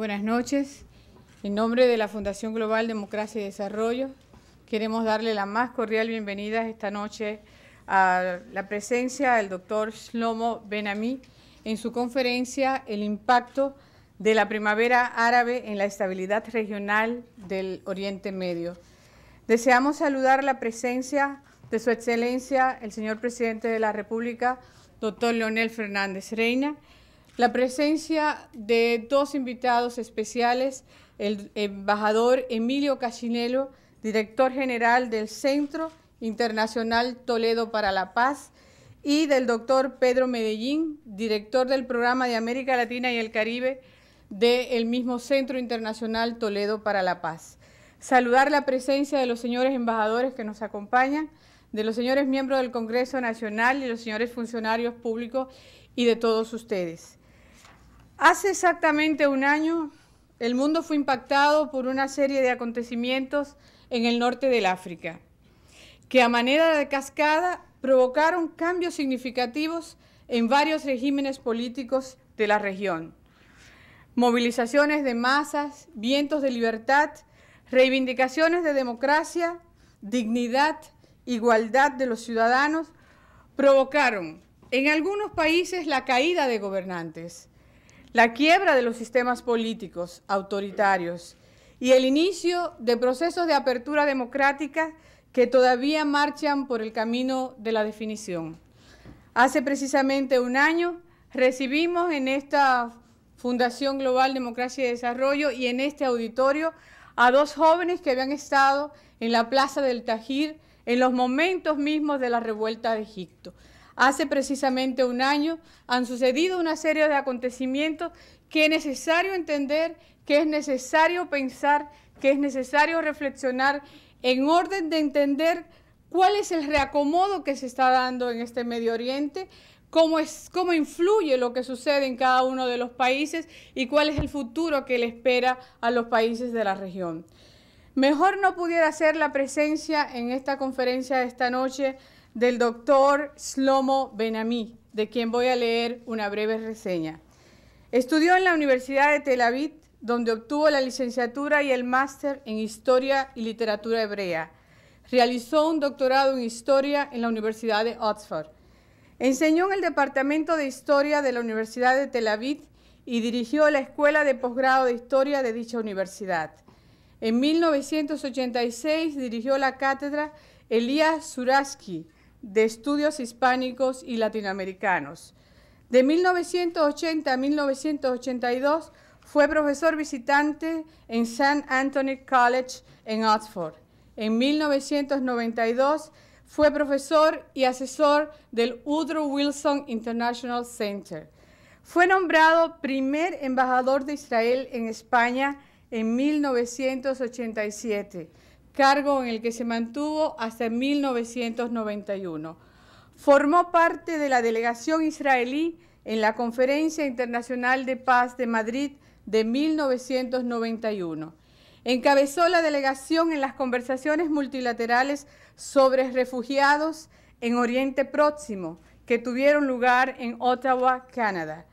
buenas noches. En nombre de la Fundación Global Democracia y Desarrollo, queremos darle la más cordial bienvenida esta noche a la presencia del doctor Shlomo Benami en su conferencia El impacto de la primavera árabe en la estabilidad regional del Oriente Medio. Deseamos saludar la presencia de Su Excelencia, el señor presidente de la República, doctor Leonel Fernández Reina, la presencia de dos invitados especiales, el embajador Emilio Casinello, director general del Centro Internacional Toledo para la Paz, y del doctor Pedro Medellín, director del programa de América Latina y el Caribe del mismo Centro Internacional Toledo para la Paz. Saludar la presencia de los señores embajadores que nos acompañan, de los señores miembros del Congreso Nacional y los señores funcionarios públicos y de todos ustedes. Hace exactamente un año, el mundo fue impactado por una serie de acontecimientos en el norte del África, que a manera de cascada provocaron cambios significativos en varios regímenes políticos de la región. Movilizaciones de masas, vientos de libertad, reivindicaciones de democracia, dignidad, igualdad de los ciudadanos, provocaron en algunos países la caída de gobernantes, la quiebra de los sistemas políticos autoritarios y el inicio de procesos de apertura democrática que todavía marchan por el camino de la definición. Hace precisamente un año recibimos en esta Fundación Global Democracia y Desarrollo y en este auditorio a dos jóvenes que habían estado en la Plaza del Tajir en los momentos mismos de la revuelta de Egipto. Hace precisamente un año han sucedido una serie de acontecimientos que es necesario entender, que es necesario pensar, que es necesario reflexionar en orden de entender cuál es el reacomodo que se está dando en este Medio Oriente, cómo, es, cómo influye lo que sucede en cada uno de los países y cuál es el futuro que le espera a los países de la región. Mejor no pudiera ser la presencia en esta conferencia de esta noche del doctor Slomo Benami de quien voy a leer una breve reseña. Estudió en la Universidad de Tel Aviv, donde obtuvo la licenciatura y el máster en Historia y Literatura Hebrea. Realizó un doctorado en Historia en la Universidad de Oxford. Enseñó en el Departamento de Historia de la Universidad de Tel Aviv y dirigió la Escuela de Posgrado de Historia de dicha universidad. En 1986 dirigió la cátedra Elías Suraski de Estudios Hispánicos y Latinoamericanos. De 1980 a 1982 fue profesor visitante en St. Anthony College en Oxford. En 1992 fue profesor y asesor del Woodrow Wilson International Center. Fue nombrado primer embajador de Israel en España en 1987 cargo en el que se mantuvo hasta 1991. Formó parte de la delegación israelí en la Conferencia Internacional de Paz de Madrid de 1991. Encabezó la delegación en las conversaciones multilaterales sobre refugiados en Oriente Próximo que tuvieron lugar en Ottawa, Canadá.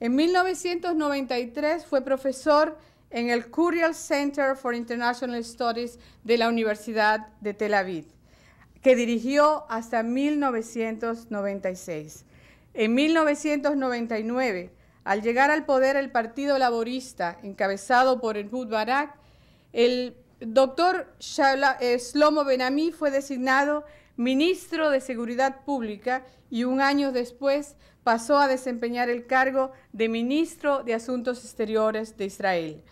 En 1993 fue profesor en el Curial Center for International Studies de la Universidad de Tel Aviv, que dirigió hasta 1996. En 1999, al llegar al poder el Partido Laborista, encabezado por Ehud Barak, el Dr. Eh, Shlomo Benami fue designado ministro de Seguridad Pública y un año después pasó a desempeñar el cargo de ministro de Asuntos Exteriores de Israel.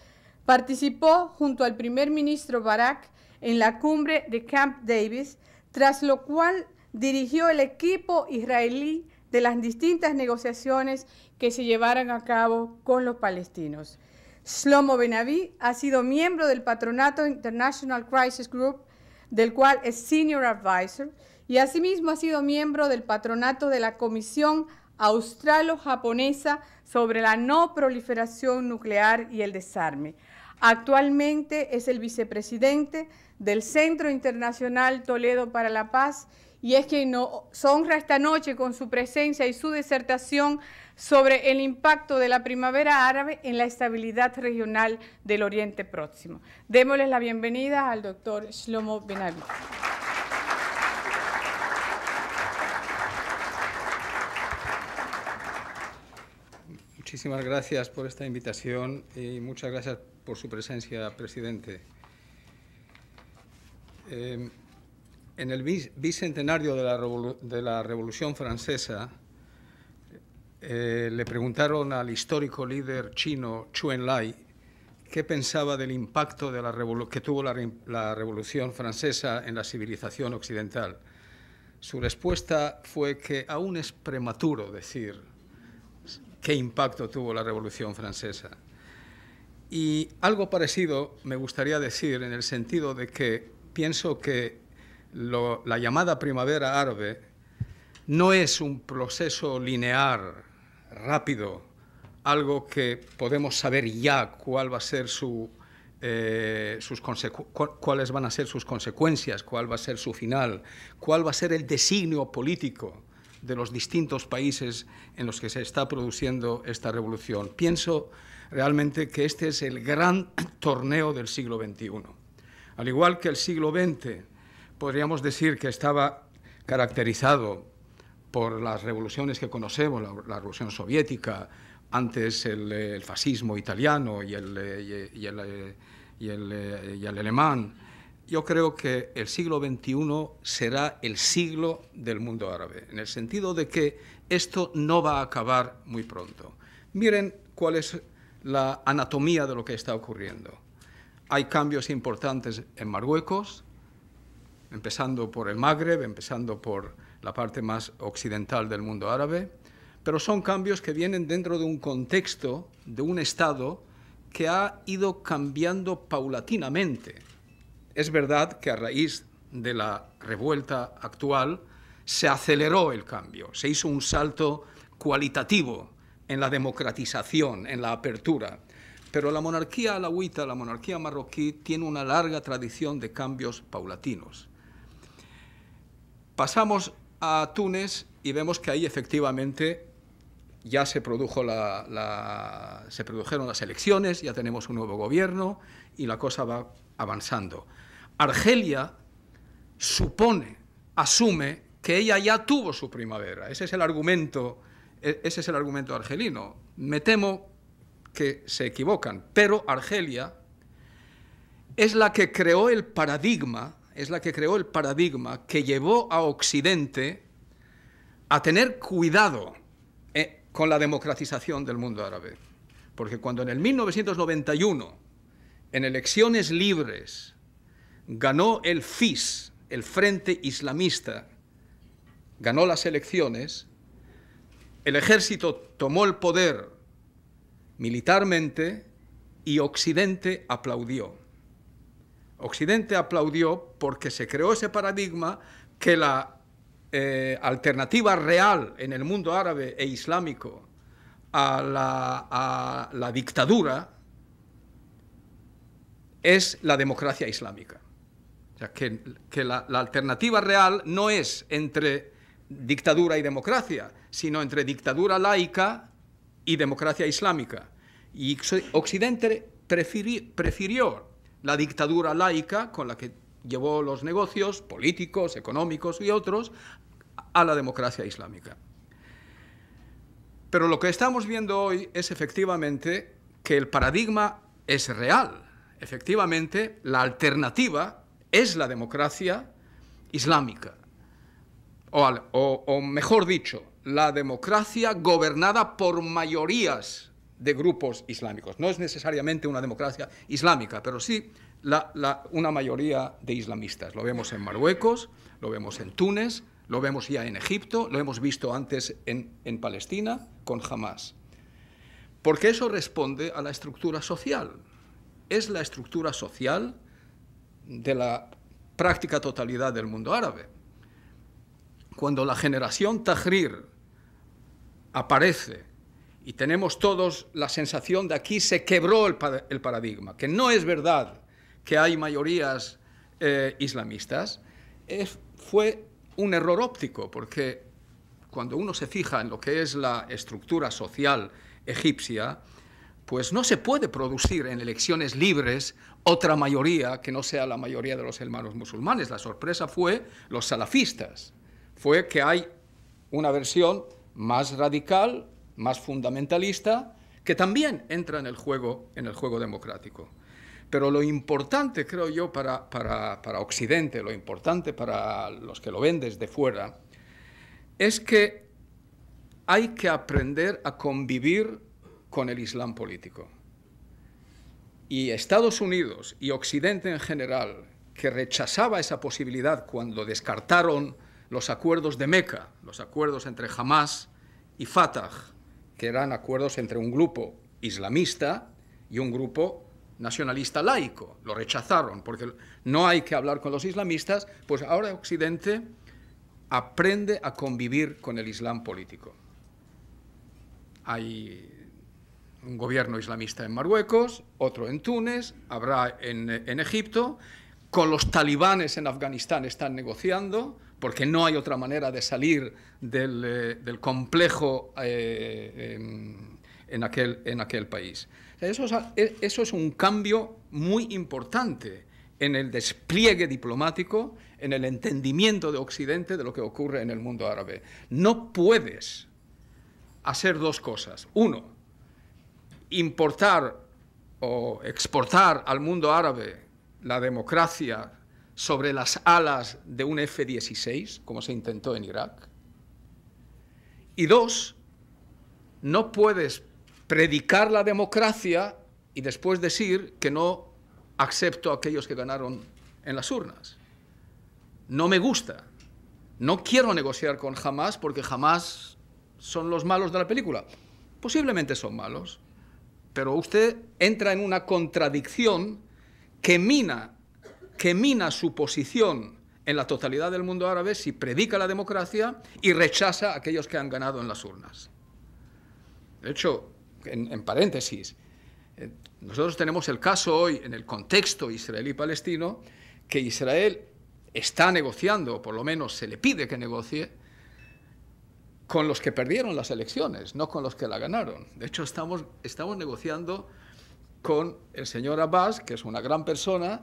Participó junto al primer ministro Barack en la cumbre de Camp Davis, tras lo cual dirigió el equipo israelí de las distintas negociaciones que se llevaron a cabo con los palestinos. Shlomo Benaví ha sido miembro del patronato International Crisis Group, del cual es Senior Advisor, y asimismo ha sido miembro del patronato de la Comisión Australo-Japonesa sobre la no proliferación nuclear y el desarme. Actualmente es el vicepresidente del Centro Internacional Toledo para la Paz y es quien nos honra esta noche con su presencia y su disertación sobre el impacto de la primavera árabe en la estabilidad regional del Oriente Próximo. Démosles la bienvenida al doctor Shlomo Benavides. Muchísimas gracias por esta invitación y muchas gracias por su presencia, presidente. Em, en el bicentenario de la, Revolución Francesa, eh, le preguntaron al histórico líder chino Chu Lai, qué pensaba del impacto de la que tuvo la Revolución Francesa en la civilización occidental. Su respuesta fue que aún es prematuro decir qué impacto tuvo la Revolución Francesa. Y algo parecido me gustaría decir en el sentido de que pienso que la llamada primavera árabe no es un proceso lineal, rápido, algo que podemos saber ya cuál va a ser eh, sus cuáles van a ser sus consecuencias, cuál va a ser su final, cuál va a ser el designio político de los distintos países en los que se está produciendo esta revolución. Pienso realmente que este es el gran torneo del siglo XXI. Al igual que el siglo XX, podríamos decir que estaba caracterizado por las revoluciones que conocemos, la, revolución soviética, antes el, fascismo italiano y el, eh, y, el, eh, eh, y el alemán, yo creo que el siglo XXI será el siglo del mundo árabe, en el sentido de que esto no va a acabar muy pronto. Miren cuál es la anatomía de lo que está ocurriendo. Hay cambios importantes en Marruecos, empezando por el Magreb, empezando por la parte más occidental del mundo árabe, pero son cambios que vienen dentro de un contexto, de un Estado que ha ido cambiando paulatinamente. Es verdad que a raíz de la revuelta actual se aceleró el cambio, se hizo un salto cualitativo en la democratización, en la apertura. Pero la monarquía alawita, la monarquía marroquí, tiene una larga tradición de cambios paulatinos. Pasamos a Túnez y vemos que ahí efectivamente ya se, produjo la, se produjeron las elecciones, ya tenemos un nuevo gobierno y la cosa va avanzando. Argelia supone, asume que ella ya tuvo su primavera. Ese es el argumento e, ese es el argumento argelino. Me temo que se equivocan, pero Argelia es la que creó el paradigma, es la que creó el paradigma que llevó a Occidente a tener cuidado eh, con la democratización del mundo árabe. Porque cuando en el 1991, en elecciones libres, ganó el FIS, el Frente Islamista, ganó las elecciones, el ejército tomó el poder militarmente y Occidente aplaudió. Occidente aplaudió porque se creó ese paradigma que la eh, alternativa real en el mundo árabe e islámico a la, dictadura es la democracia islámica. O que, la alternativa real no es entre dictadura y democracia, sino entre dictadura laica y democracia islámica. Y Occidente prefirió la dictadura laica con la que llevó los negocios políticos, económicos y otros a la democracia islámica. Pero lo que estamos viendo hoy es efectivamente que el paradigma es real. Efectivamente, la alternativa es la democracia islámica. O, mejor dicho, la democracia gobernada por mayorías de grupos islámicos. No es necesariamente una democracia islámica, pero sí una mayoría de islamistas. Lo vemos en Marruecos, lo vemos en Túnez, lo vemos ya en Egipto, lo hemos visto antes en, en Palestina con Hamas. Porque eso responde a la estructura social. Es la estructura social de la práctica totalidad del mundo árabe. Cuando la generación Tahrir aparece y tenemos todos la sensación de aquí se quebró el, paradigma, que no es verdad que hay mayorías eh, islamistas, fue un error óptico, porque cuando uno se fija en lo que es la estructura social egipcia, pues no se puede producir en elecciones libres otra mayoría que no sea la mayoría de los hermanos musulmanes. La sorpresa fue los salafistas, fue que hay una versión más radical, más fundamentalista, que también entra en el juego, en el juego democrático. Pero lo importante, creo yo, para, para, para Occidente, lo importante para los que lo ven desde fuera, es que hay que aprender a convivir con el Islam político. Y Estados Unidos y Occidente en general, que rechazaba esa posibilidad cuando descartaron los acuerdos de Meca, los acuerdos entre Hamas y Fatah, que eran acuerdos entre un grupo islamista y un grupo nacionalista laico. Lo rechazaron porque no hay que hablar con los islamistas, pues ahora Occidente aprende a convivir con el Islam político. Hay un gobierno islamista en Marruecos, otro en Túnez, habrá en, en Egipto, con los talibanes en Afganistán están negociando, porque no hay otra manera de salir del, eh, complejo eh, em, en, aquel, país. E, eso es un cambio muy importante en el despliegue diplomático, en el entendimiento de Occidente de lo que ocurre en el mundo árabe. No puedes hacer dos cosas. Uno, importar o exportar al mundo árabe la democracia sobre las alas de un F-16, como se intentó en Irak. Y dos, no puedes predicar la democracia y después decir que no acepto a aquellos que ganaron en las urnas. No me gusta. No quiero negociar con Hamas porque Hamas son los malos de la película. Posiblemente son malos, pero usted entra en una contradicción que mina que mina su posición en la totalidad del mundo árabe si predica la democracia y rechaza a aquellos que han ganado en las urnas. De hecho, en, paréntesis, eh, nosotros tenemos el caso hoy en el contexto israelí-palestino que Israel está negociando, o por lo menos se le pide que negocie, con los que perdieron las elecciones, no con los que la ganaron. De hecho, estamos, estamos negociando con el señor Abbas, que es una gran persona,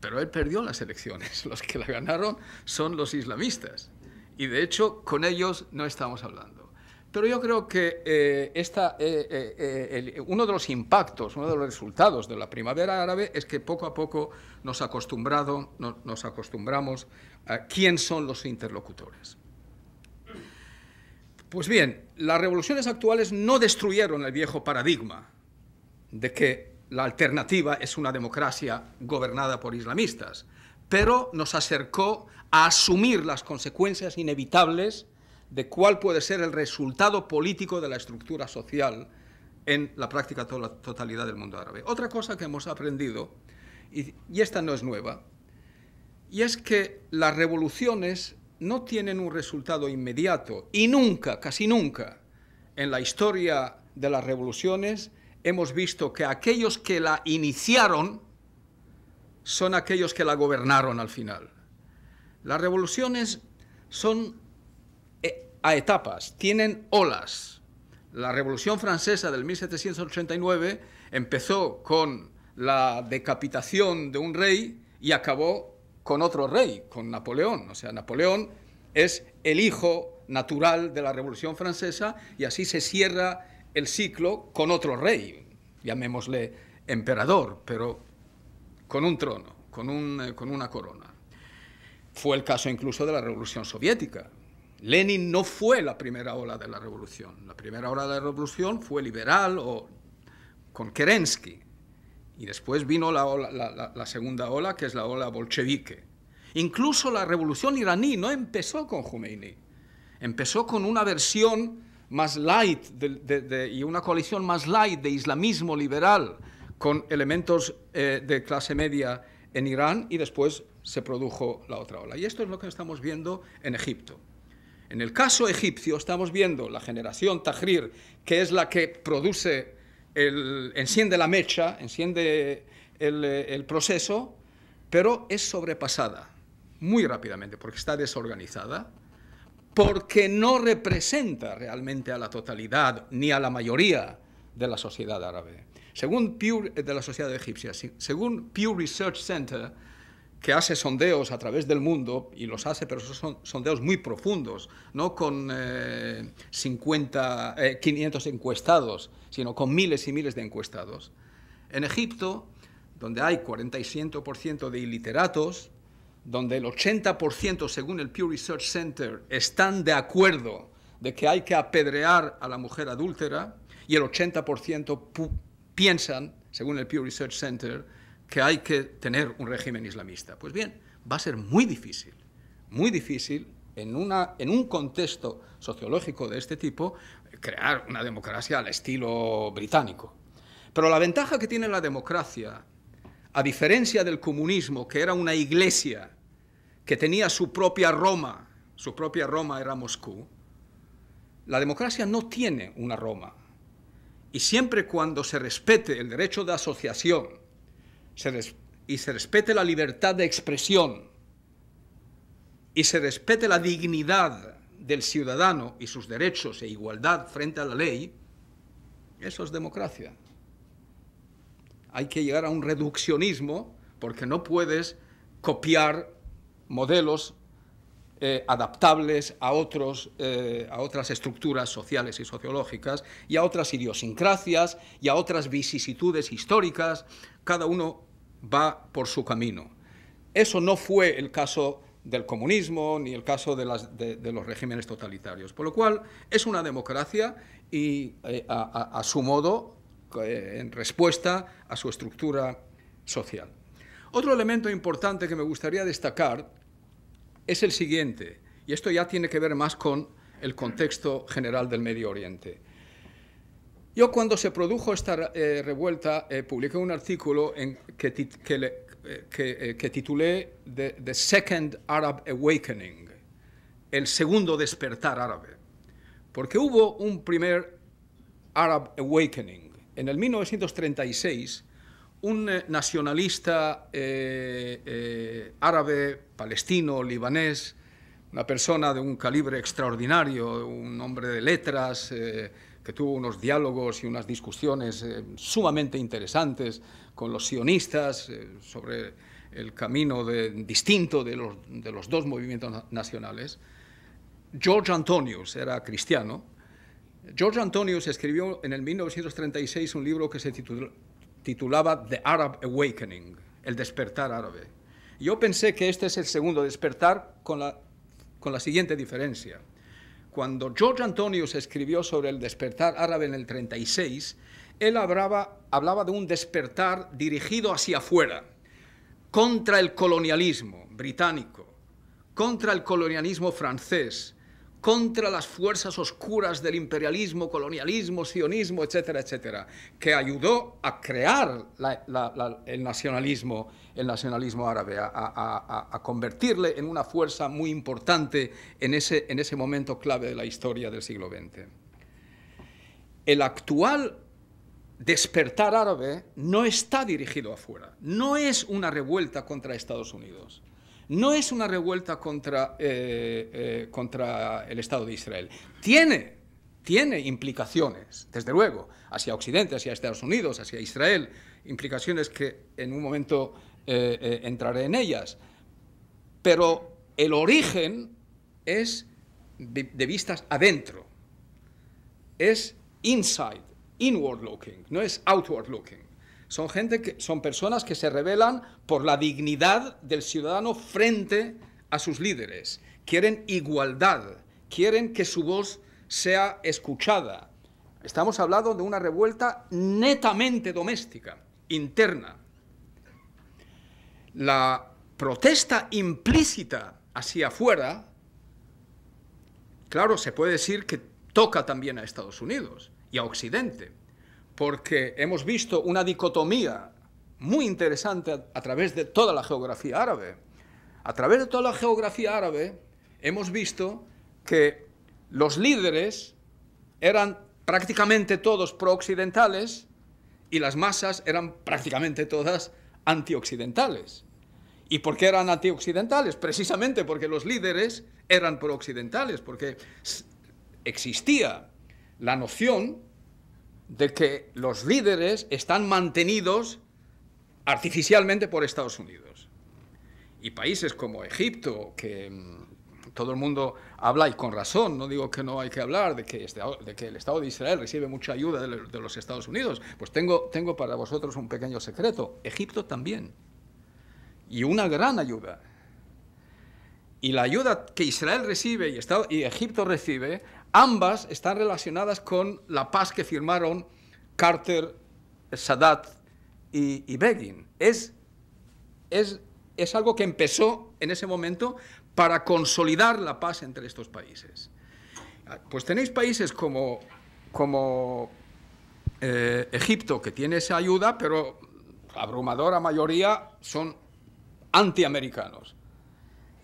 pero él perdió las elecciones. Los que la ganaron son los islamistas. Y de hecho, con ellos no estamos hablando. Pero yo creo que eh, eh, eh, uno de los impactos, uno de los resultados de la primavera árabe es que poco a poco nos, acostumbrado, nos acostumbramos a quién son los interlocutores. Pues bien, las revoluciones actuales no destruyeron el viejo paradigma de que la alternativa es una democracia gobernada por islamistas, pero nos acercó a asumir las consecuencias inevitables de cuál puede ser el resultado político de la estructura social en la práctica la totalidad del mundo árabe. Otra cosa que hemos aprendido, y, y esta no es nueva, y es que las revoluciones no tienen un resultado inmediato y nunca, casi nunca, en la historia de las revoluciones hemos visto que aquellos que la iniciaron son aquellos que la gobernaron al final. Las revoluciones son eh, a etapas, tienen olas. La Revolución Francesa del 1789 empezó con la decapitación de un rey y acabó con otro rey, con Napoleón. O sea, Napoleón es el hijo natural de la Revolución Francesa y así se cierra el ciclo con otro rey, llamémosle emperador, pero con un trono, con, un, eh, con una corona. Fue el caso incluso de la Revolución Soviética. Lenin no fue la primera ola de la revolución. La primera ola de la revolución fue liberal o con Kerensky. Y después vino la, la, segunda ola, que es la ola bolchevique. Incluso la revolución iraní no empezó con Khomeini. Empezó con una versión más light y una coalición más light de islamismo liberal con elementos eh, de clase media en Irán y después se produjo la otra ola. Y esto es lo que estamos viendo en Egipto. En el caso egipcio estamos viendo la generación Tahrir, que es la que produce, el, enciende la mecha, enciende el eh, proceso, pero es sobrepasada muy rápidamente porque está desorganizada porque no representa realmente a la totalidad ni a la mayoría de la sociedad árabe. Según Pew, eh, de la sociedad egipcia, según Pew Research Center, que hace sondeos a través del mundo, y los hace, pero son sondeos muy profundos, no con 50, eh, 500 eh, encuestados, sino con miles y miles de encuestados. En Egipto, donde hay 40 de iliteratos, donde el 80% según el Pew Research Center están de acuerdo de que hay que apedrear a la mujer adúltera y el 80% piensan, según el Pew Research Center, que hay que tener un régimen islamista. Pues bien, va a ser muy difícil, muy difícil en, una, en un contexto sociológico de este tipo crear una democracia al estilo británico. Pero la ventaja que tiene la democracia, a diferencia del comunismo, que era una iglesia que tenía su propia Roma, su propia Roma era Moscú, la democracia no tiene una Roma. Y siempre cuando se respete el derecho de asociación y se respete la libertad de expresión y se respete la dignidad del ciudadano y sus derechos e igualdad frente a la ley, eso es democracia. Hay que llegar a un reduccionismo porque no puedes copiar modelos eh, adaptables a, otros, eh, a otras estructuras sociales y sociológicas y a otras idiosincrasias y a otras vicisitudes históricas. Cada uno va por su camino. Eso no fue el caso del comunismo ni el caso de, los regímenes totalitarios. Por lo cual, es una democracia y eh, a su modo, en respuesta a su estructura social. Otro elemento importante que me gustaría destacar es el siguiente, y esto ya tiene que ver más con el contexto general del Medio Oriente. Yo cuando se produjo esta eh, revuelta eh, publiqué un artículo en que, eh, eh, titulé The Second Arab Awakening, el segundo despertar árabe, porque hubo un primer Arab Awakening en el 1936 un eh, nacionalista eh, eh, árabe, palestino, libanés, una persona de un calibre extraordinario, un hombre de letras, que tuvo unos diálogos y unas discusiones sumamente interesantes con los sionistas sobre el camino distinto de los, de los dos movimientos nacionales. George Antonius era cristiano, George Antonius escribió en el 1936 un libro que se tituló, titulaba The Arab Awakening, el despertar árabe. Yo pensé que este es el segundo despertar con la, con la siguiente diferencia. Cuando George Antonius escribió sobre el despertar árabe en el 36, él hablaba, hablaba de un despertar dirigido hacia afuera, contra el colonialismo británico, contra el colonialismo francés, contra las fuerzas oscuras del imperialismo, colonialismo, sionismo, etcétera, etcétera, que ayudó a crear el, nacionalismo, el nacionalismo árabe, a, a, convertirle en una fuerza muy importante en ese, en ese momento clave de la historia del siglo XX. El actual despertar árabe no está dirigido afuera, no es una revuelta contra Estados Unidos no es una revuelta contra, eh, eh, contra el Estado de Israel. Tiene, tiene implicaciones, desde luego, hacia Occidente, hacia Estados Unidos, hacia Israel, implicaciones que en un momento eh, entraré en ellas. Pero el origen es de vistas adentro, es inside, inward looking, no es outward looking. Son gente que son personas que se rebelan por la dignidad del ciudadano frente a sus líderes. Quieren igualdad, quieren que su voz sea escuchada. Estamos hablando de una revuelta netamente doméstica, interna. La protesta implícita hacia afuera, claro, se puede decir que toca también a Estados Unidos y a Occidente porque hemos visto una dicotomía muy interesante a, través de toda la geografía árabe. A través de toda la geografía árabe hemos visto que los líderes eran prácticamente todos prooccidentales y las masas eran prácticamente todas antioccidentales. ¿Y por qué eran antioccidentales? Precisamente porque los líderes eran prooccidentales, porque existía la noción de que los líderes están mantenidos artificialmente por Estados Unidos. Y países como Egipto, que mm, todo el mundo habla y con razón, no digo que no hay que hablar de que, este, de que el Estado de Israel recibe mucha ayuda de, de los Estados Unidos, pues tengo, tengo para vosotros un pequeño secreto, Egipto también, y una gran ayuda y la ayuda que Israel recibe y, Estado, y Egipto recibe, ambas están relacionadas con la paz que firmaron Carter, Sadat y, Begin. Es, es, es algo que empezó en ese momento para consolidar la paz entre estos países. Pues tenéis países como, como eh, Egipto, que tiene esa ayuda, pero la abrumadora mayoría son antiamericanos.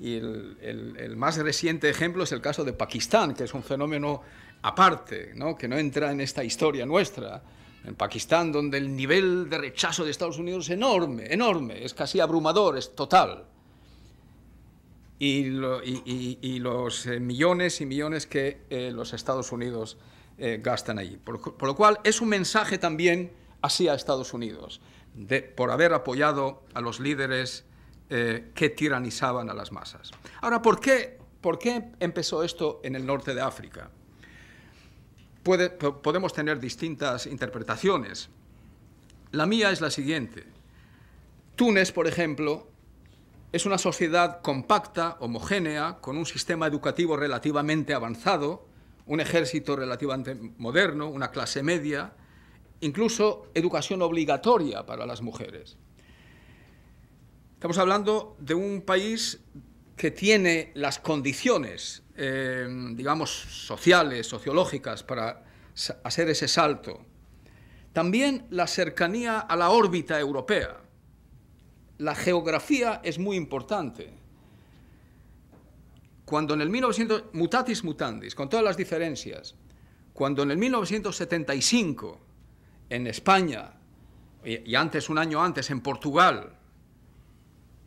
Y el, más reciente ejemplo es el caso de Pakistán, que es un fenómeno aparte, ¿no? que no entra en esta historia nuestra. En Pakistán, donde el nivel de rechazo de Estados Unidos es enorme, enorme, es casi abrumador, es total. Y, los eh, millones y millones que eh, los Estados Unidos eh, gastan allí. Por, lo cual es un mensaje también hacia Estados Unidos, de, por haber apoyado a los líderes eh, que tiranizaban a las masas. Ahora, ¿por qué, ¿por qué empezó esto en el norte de África? podemos tener distintas interpretaciones. La mía es la siguiente. Túnez, por ejemplo, es una sociedad compacta, homogénea, con un sistema educativo relativamente avanzado, un ejército relativamente moderno, una clase media, incluso educación obligatoria para las mujeres. Estamos hablando de un país que tiene las condiciones, eh, digamos, sociales, sociológicas, para hacer ese salto. También la cercanía a la órbita europea. La geografía es muy importante. Cuando en el 1900, mutatis mutandis, con todas las diferencias, cuando en el 1975 en España y antes, un año antes, en Portugal,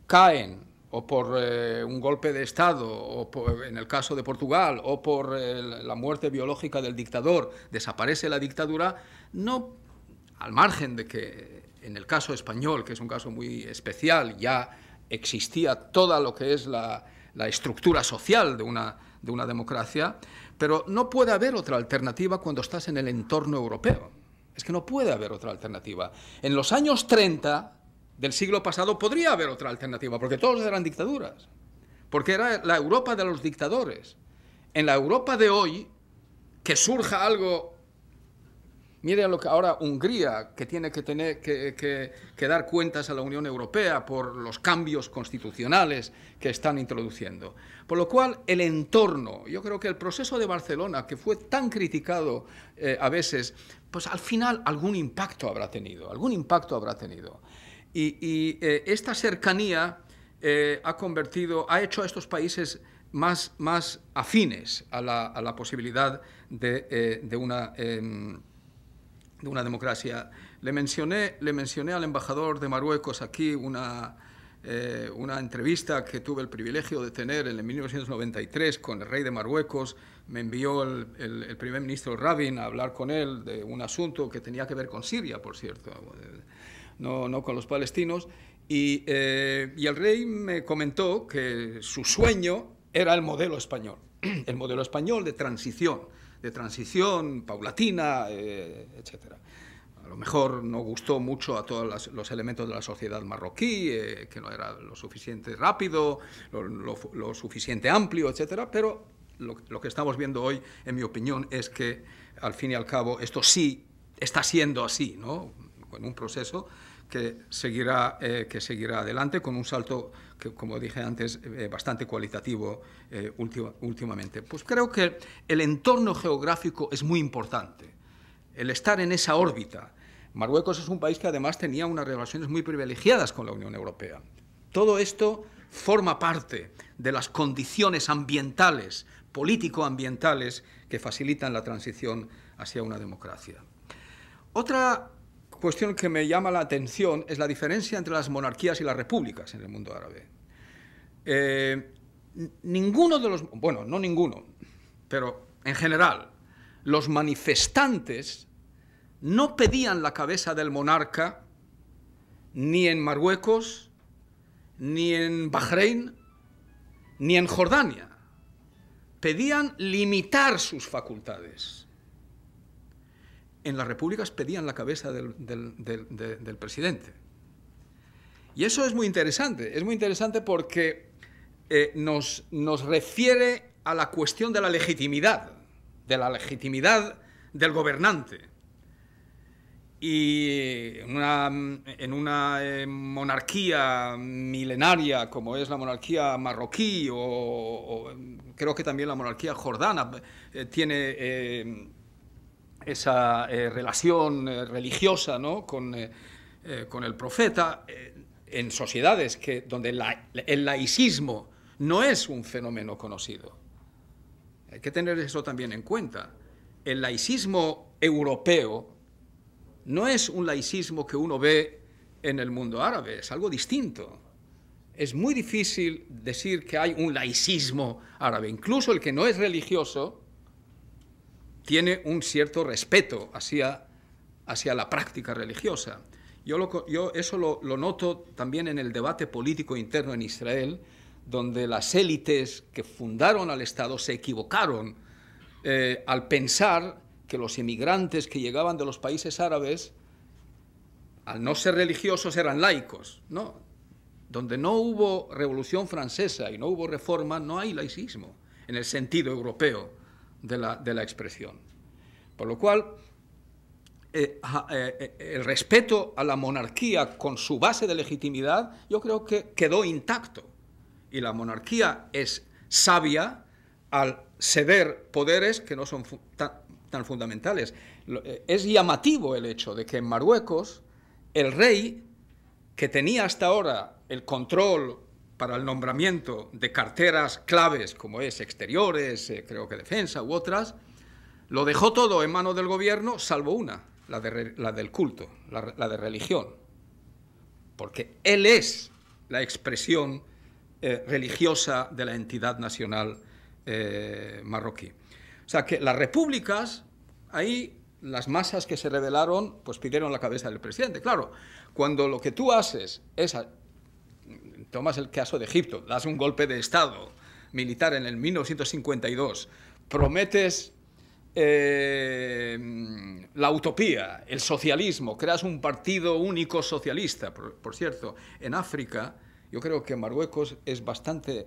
caen o por eh, un golpe de Estado, o en el caso de Portugal, o por eh, la muerte biológica del dictador, desaparece la dictadura, no al margen de que en el caso español, que es un caso muy especial, ya existía toda lo que es la, estructura social de una, de una democracia, pero no puede haber otra alternativa cuando estás en el entorno europeo. Es que no puede haber otra alternativa. En los años 30, del siglo pasado podría haber otra alternativa, porque todos eran dictaduras, porque era la Europa de los dictadores. En la Europa de hoy, que surja algo ...mire lo que ahora Hungría, que tiene que, tener, que, dar cuentas a la Unión Europea por los cambios constitucionales que están introduciendo. Por lo cual, el entorno, yo creo que el proceso de Barcelona, que fue tan criticado eh, a veces, pues al final algún impacto habrá tenido, algún impacto habrá tenido. Y, eh, esta cercanía eh, ha convertido, ha hecho a estos países más, más afines a la, posibilidad eh, em, de, una, democracia. Le mencioné, le mencioné al embajador de Marruecos aquí una, una entrevista que tuve el privilegio de tener en 1993 con el rey de Marruecos. Me envió el primer ministro Rabin a hablar con él de un asunto que tenía que ver con Siria, por cierto no, no con los palestinos. Eh, y, el rey me comentó que su sueño era el modelo español, el modelo español de transición, de transición paulatina, eh, etcétera. A lo mejor no gustó mucho a todos los elementos de la sociedad marroquí, eh, que no era lo suficiente rápido, lo, suficiente amplio, etcétera, pero lo, lo, que estamos viendo hoy, en mi opinión, es que al fin y al cabo esto sí está siendo así, ¿no? En un proceso que seguirá, eh, que seguirá adelante con un salto, que, como dije antes, eh, bastante cualitativo eh, últimamente. Pues creo que el entorno geográfico es muy importante, el estar en esa órbita. Marruecos es un país que además tenía unas relaciones muy privilegiadas con la Unión Europea. Todo esto forma parte de las condiciones ambientales, político-ambientales, que facilitan la transición hacia una democracia. Otra cuestión que me llama la atención es la diferencia entre las monarquías y las repúblicas en el mundo árabe. Eh, ninguno de los, bueno, no ninguno, pero en general, los manifestantes no pedían la cabeza del monarca ni en Marruecos, ni en Bahrein, ni en Jordania. Pedían limitar sus facultades en las repúblicas pedían la cabeza del, presidente. Y eso es muy interesante, es muy interesante porque eh, nos, nos refiere a la cuestión de la legitimidad, de la legitimidad del gobernante. Y en una, eh, monarquía milenaria como es la monarquía marroquí o, creo que también la monarquía jordana eh, tiene esa eh, relación eh, religiosa ¿no? con, eh, el profeta en sociedades que, donde el laicismo no es un fenómeno conocido. Hay que tener eso también en cuenta. El laicismo europeo no es un laicismo que uno ve en el mundo árabe, es algo distinto. Es muy difícil decir que hay un laicismo árabe, incluso el que no es religioso, tiene un cierto respeto hacia, hacia la práctica religiosa. Yo, eso lo, noto también en el debate político interno en Israel, donde las élites que fundaron al Estado se equivocaron eh, al pensar que los inmigrantes que llegaban de los países árabes, al no ser religiosos, eran laicos. No, donde no hubo revolución francesa y no hubo reforma, no hay laicismo en el sentido europeo de la, expresión. Por lo cual, eh, eh, eh, el respeto a la monarquía con su base de legitimidad, yo creo que quedó intacto. Y la monarquía es sabia al ceder poderes que no son tan, tan, fundamentales. Es llamativo el hecho de que en Marruecos el rey, que tenía hasta ahora el control para el nombramiento de carteras claves como es exteriores, eh, creo que defensa u otras, lo dejó todo en manos del gobierno, salvo una, la, la del culto, la, de religión. Porque él es la expresión eh, religiosa de la entidad nacional eh, marroquí. O sea que las repúblicas, ahí las masas que se rebelaron, pues pidieron la cabeza del presidente. Claro, cuando lo que tú haces es tomas el caso de Egipto, das un golpe de Estado militar en el 1952, prometes eh, la utopía, el socialismo, creas un partido único socialista. Por, cierto, en África yo creo que Marruecos es bastante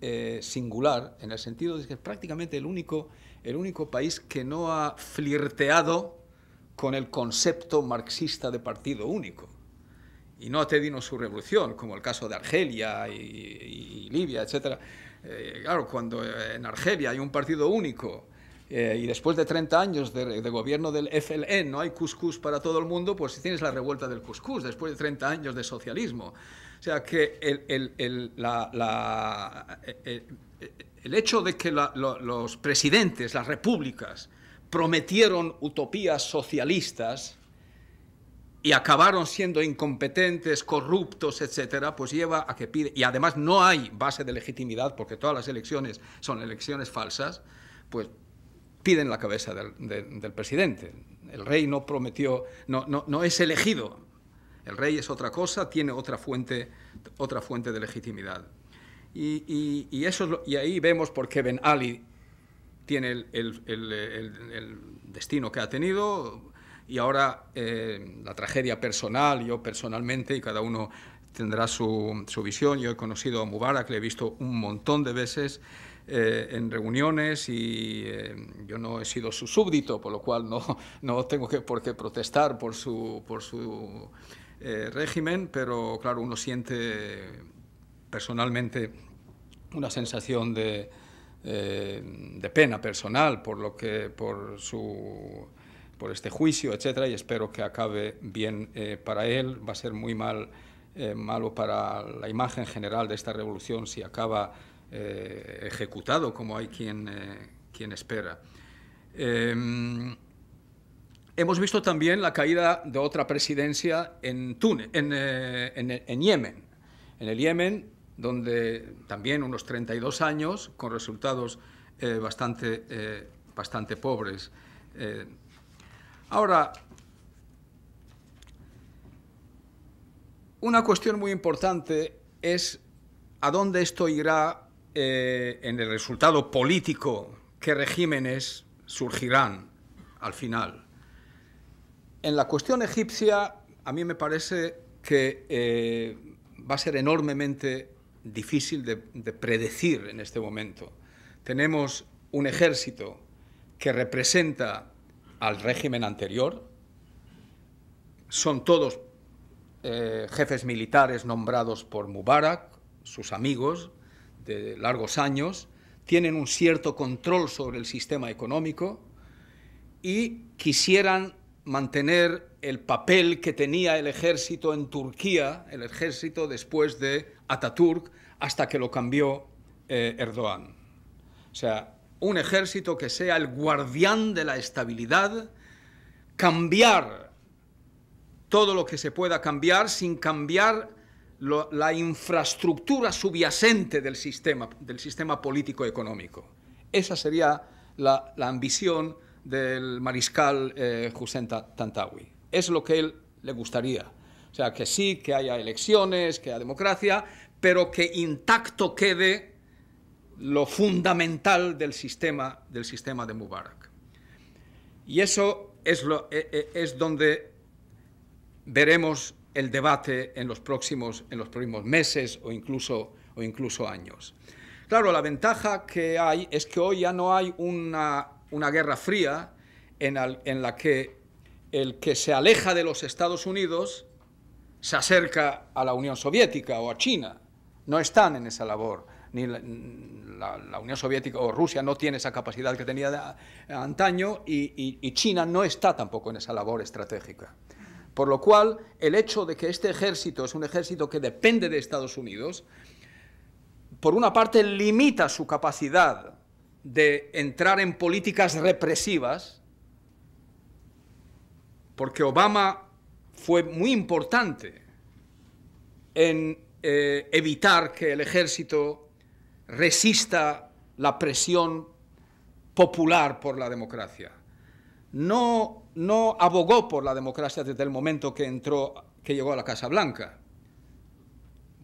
eh, singular en el sentido de que es prácticamente el único, el único país que no ha flirteado con el concepto marxista de partido único y no te Tedino su revolución, como el caso de Argelia y, Libia, etc. Eh, claro, cuando eh, en Argelia hay un partido único eh, y después de 30 años de, gobierno del FLN e, no hay cuscús para todo el mundo, pues tienes la revuelta del cuscús después de 30 años de socialismo. O sea que el, el, el, la, el hecho de que los presidentes, las repúblicas, prometieron utopías socialistas, y acabaron siendo incompetentes, corruptos, etcétera, pues lleva a que pide, y además no hay base de legitimidad porque todas las elecciones son elecciones falsas, pues piden la cabeza del, presidente. El rey no prometió, no, es elegido. El rey es otra cosa, tiene otra fuente, otra fuente de legitimidad. Y, ahí vemos por qué Ben Ali tiene el, destino que ha tenido, y ahora eh, la tragedia personal, yo personalmente, y cada uno tendrá su, visión, yo he conocido a Mubarak, le he visto un montón de veces eh, en reuniones y eh, yo no he sido su súbdito, por lo cual no, no tengo que, por qué protestar por su, por su régimen, pero claro, uno siente personalmente una sensación de, de pena personal por, lo que, por su por este juicio, etcétera, y espero que acabe bien eh, para él. Va a ser muy eh, malo para la imagen general de esta revolución si acaba eh, ejecutado como hay quien, espera. Em, hemos visto también la caída de otra presidencia en, Yemen. En el Yemen, donde también unos 32 años, con resultados bastante, bastante pobres. Ahora, una cuestión muy importante es a dónde esto irá eh, en el resultado político, qué regímenes surgirán al final. En la cuestión egipcia, a mí me parece que eh, va a ser enormemente difícil de predecir en este momento. Tenemos un ejército que representa al régimen anterior. Son todos eh, jefes militares nombrados por Mubarak, sus amigos de largos años, tienen un cierto control sobre el sistema económico y quisieran mantener el papel que tenía el ejército en Turquía, el ejército después de Ataturk, hasta que lo cambió eh, Erdogan. O sea, un ejército que sea el guardián de la estabilidad, cambiar todo lo que se pueda cambiar sin cambiar la infraestructura subyacente del sistema, del sistema político-económico. Esa sería la, ambición del mariscal eh, Tantawi. Es lo que él le gustaría. O sea, que sí, que haya elecciones, que haya democracia, pero que intacto quede lo fundamental del sistema, del sistema de Mubarak. Y eso e, e, es, donde veremos el debate en los, próximos, en los próximos meses o incluso, o incluso años. Claro, la ventaja que hay es que hoy ya no hay una, guerra fría en, en la que el que se aleja de los Estados Unidos se acerca a la Unión Soviética o a China. No están en esa labor ni la, Unión Soviética o Rusia no tiene esa capacidad que tenía antaño y, China no está tampoco en esa labor estratégica. Por lo cual, el hecho de que este ejército es un ejército que depende de Estados Unidos, por una parte limita su capacidad de entrar en políticas represivas, porque Obama fue muy importante en eh, evitar que el ejército resista la presión popular por la democracia. No, no abogó por la democracia desde el momento que entró, que llegó a la Casa Blanca.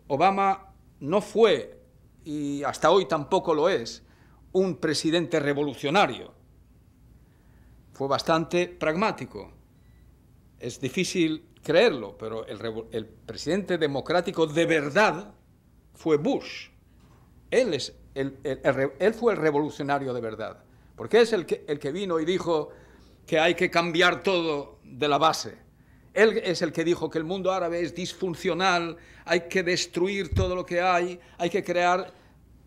Obama no fue, y hasta hoy tampoco lo es, un presidente revolucionario. Fue bastante pragmático. Es difícil creerlo, pero el, el presidente democrático de verdad fue Bush él, es el, fue el revolucionario de verdad, porque es el que, vino y dijo que hay que cambiar todo de la base. Él es el que dijo que el mundo árabe es disfuncional, hay que destruir todo lo que hay, hay que crear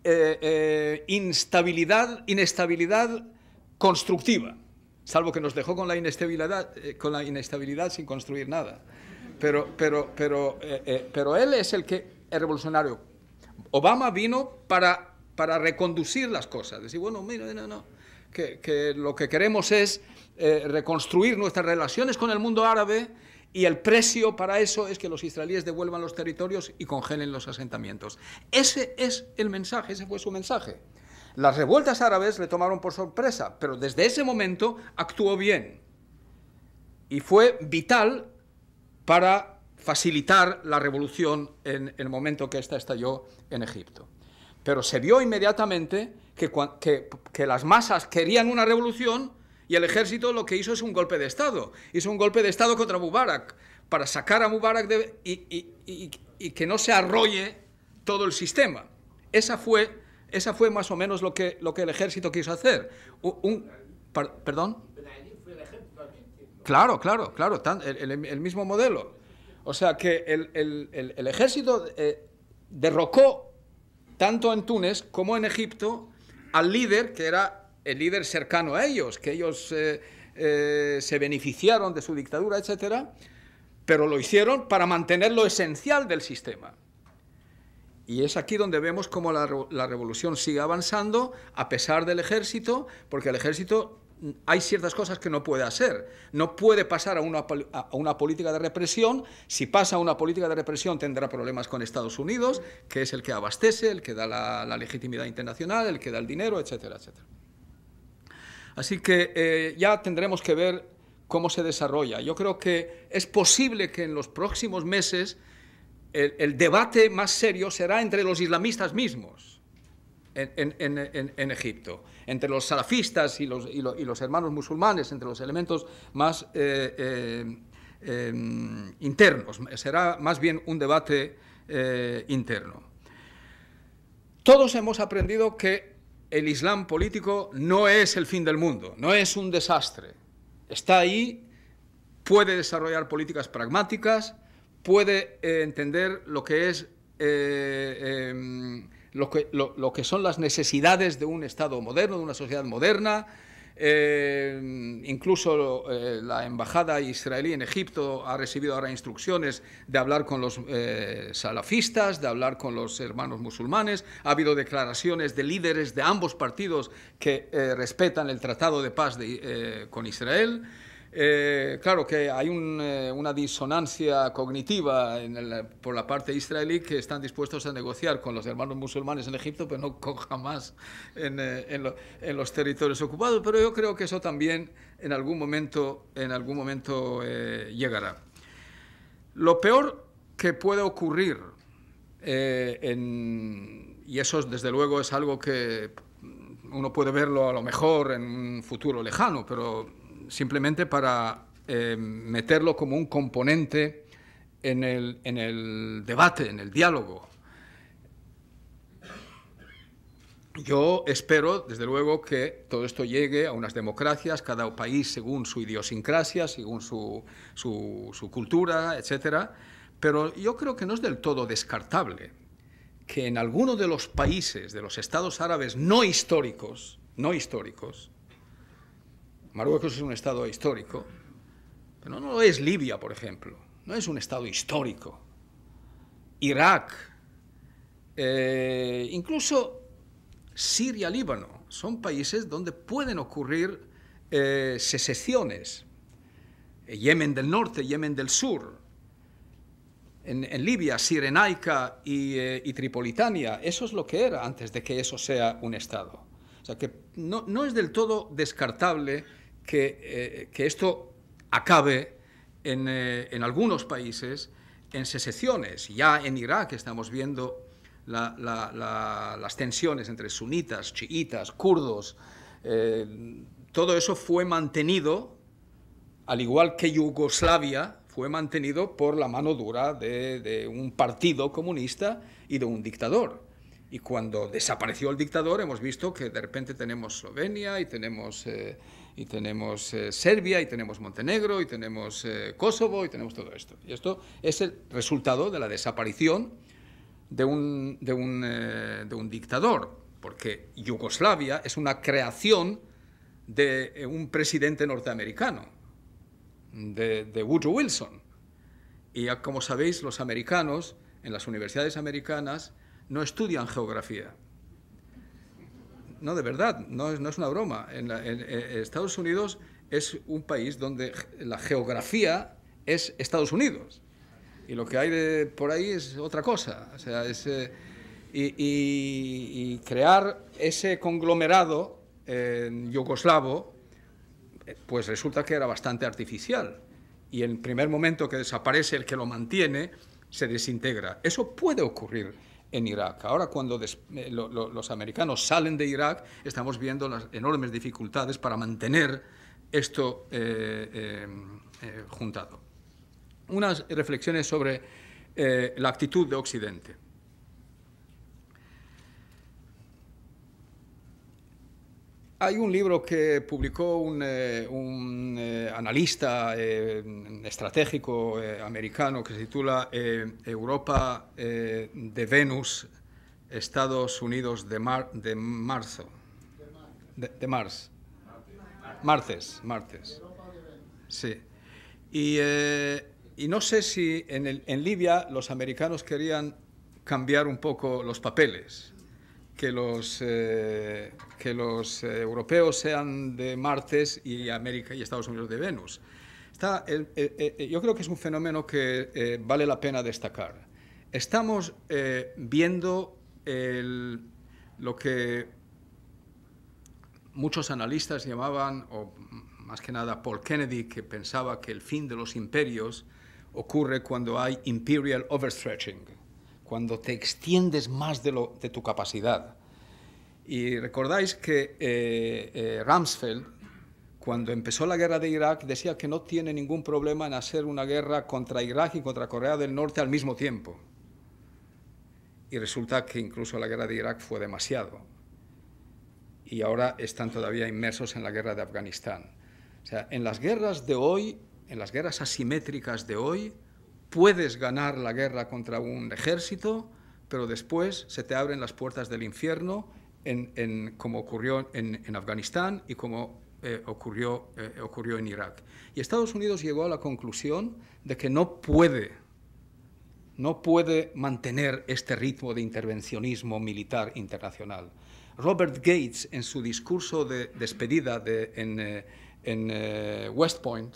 eh, eh, instabilidad, inestabilidad constructiva, salvo que nos dejó con la inestabilidad, eh, con la inestabilidad sin construir nada. Pero, pero, pero, pero él es el que es revolucionario Obama vino para, para reconducir las cosas, decir, bueno, mira, no, no, que, lo que queremos es eh, reconstruir nuestras relaciones con el mundo árabe y el precio para eso es que los israelíes devuelvan los territorios y congelen los asentamientos. Ese es el mensaje, ese fue su mensaje. Las revueltas árabes le tomaron por sorpresa, pero desde ese momento actuó bien y fue vital para facilitar la revolución en el momento que ésta estalló en Egipto. Pero se vio inmediatamente que, que, las masas querían una revolución y el ejército lo que hizo es un golpe de Estado. Hizo un golpe de Estado contra Mubarak para sacar a Mubarak y, que no se arrolle todo el sistema. Esa fue, esa fue más o menos lo que, lo que el ejército quiso hacer. Un, ¿Perdón? Claro, claro, claro, el mismo modelo. O sea que el, ejército eh, derrocó tanto en Túnez como en Egipto al líder que era el líder cercano a ellos, que ellos eh, eh, se beneficiaron de su dictadura, etcétera, pero lo hicieron para mantener lo esencial del sistema. Y es aquí donde vemos cómo la revolución sigue avanzando a pesar del ejército, porque el ejército hay ciertas cosas que no puede hacer. No puede pasar a una, política de represión. Si pasa a una política de represión tendrá problemas con Estados Unidos, que es el que abastece, el que da la, legitimidad internacional, el que da el dinero, etcétera, etcétera. Así que eh, ya tendremos que ver cómo se desarrolla. Yo creo que es posible que en los próximos meses el debate más serio será entre los islamistas mismos en, Egipto, entre los salafistas y los, hermanos musulmanes, entre los elementos más eh, eh, em, internos. Será más bien un debate eh, interno. Todos hemos aprendido que el Islam político no es el fin del mundo, no es un desastre. Está ahí, puede desarrollar políticas pragmáticas, puede entender lo que es em, lo que, son las necesidades de un Estado moderno, de una sociedad moderna. Eh, incluso eh, la embajada israelí en Egipto ha recibido ahora instrucciones de hablar con los eh, salafistas, de hablar con los hermanos musulmanes. Ha habido declaraciones de líderes de ambos partidos que respetan el tratado de paz con Israel. Eh, claro que hay eh, una disonancia cognitiva por la parte israelí que están dispuestos a negociar con los hermanos musulmanes en Egipto, pero no con jamás eh, en, los territorios ocupados. Pero yo creo que eso también en algún momento, llegará. Lo peor que puede ocurrir, y eso desde luego es algo que uno puede verlo a lo mejor en un futuro lejano, pero simplemente para eh, meterlo como un componente en el, debate, en el diálogo. Yo espero, desde luego, que todo esto llegue a unas democracias, cada país según su idiosincrasia, según su, su cultura, etc. Pero yo creo que no es del todo descartable que en alguno de los países de los estados árabes no históricos, no históricos, Marruecos es un Estado histórico, pero no lo es Libia, por ejemplo. No es un Estado histórico. Irak, eh, incluso Siria, Líbano, son países donde pueden ocurrir eh, secesiones. Eh, Yemen del norte, Yemen del sur. En, Libia, Sirenaica y, y, Tripolitania, eso es lo que era antes de que eso sea un Estado. O sea que no, no es del todo descartable eh, que, esto acabe en, eh, en, algunos países en secesiones. Ya en Irak estamos viendo las tensiones entre sunitas, chiitas, kurdos. Eh, todo eso fue mantenido, al igual que Yugoslavia, fue mantenido por la mano dura de, un partido comunista y de un dictador. Y cuando desapareció el dictador, hemos visto que de repente tenemos Slovenia y tenemos y tenemos eh, Serbia, y tenemos Montenegro, y tenemos eh, Kosovo, y tenemos todo esto. Y esto es el resultado de la desaparición de un, eh, dictador, porque Yugoslavia es una creación de un presidente norteamericano, de, de Woodrow Wilson. Y como sabéis, los americanos en las universidades americanas no estudian geografía, no, de verdad, no es, una broma. En, eh, Estados Unidos es un país donde la geografía es Estados Unidos. Y lo que hay por ahí es otra cosa. Eh, y, crear ese conglomerado eh, yugoslavo, pues resulta que era bastante artificial. Y en el primer momento que desaparece el que lo mantiene, se desintegra. Eso puede ocurrir Irak. Ahora, cuando eh, los americanos salen de Irak, estamos viendo las enormes dificultades para mantener esto eh, eh, juntado. Unas reflexiones sobre la actitud de Occidente. Hay un libro que publicó un, eh, eh, analista eh, estratégico americano que se titula Europa de Venus, Estados Unidos de, de marzo. De, Mars. Martes, martes. Sí. Y, no sé si en Libia los americanos querían cambiar un poco los papeles que los, eh, que los eh, europeos sean de Martes y América y Estados Unidos de Venus. Está, eh, yo creo que es un fenómeno que vale la pena destacar. Estamos viendo lo que muchos analistas llamaban, o más que nada Paul Kennedy, que pensaba que el fin de los imperios ocurre cuando hay imperial overstretching, cuando te extiendes más de, tu capacidad. Y recordáis que eh, eh, Rumsfeld, cuando empezó la guerra de Irak, decía que no tiene ningún problema en hacer una guerra contra Irak y contra Corea del Norte al mismo tiempo. Y resulta que incluso la guerra de Irak fue demasiado. Y ahora están todavía inmersos en la guerra de Afganistán. O sea, en las guerras de hoy, en las guerras asimétricas de hoy, puedes ganar la guerra contra un ejército, pero después se te abren las puertas del infierno, como ocurrió en, Afganistán y como eh, ocurrió, eh, ocurrió en Irak. Y Estados Unidos llegó a la conclusión de que no puede, no puede mantener este ritmo de intervencionismo militar internacional. Robert Gates, en su discurso de despedida de, en, eh, West Point,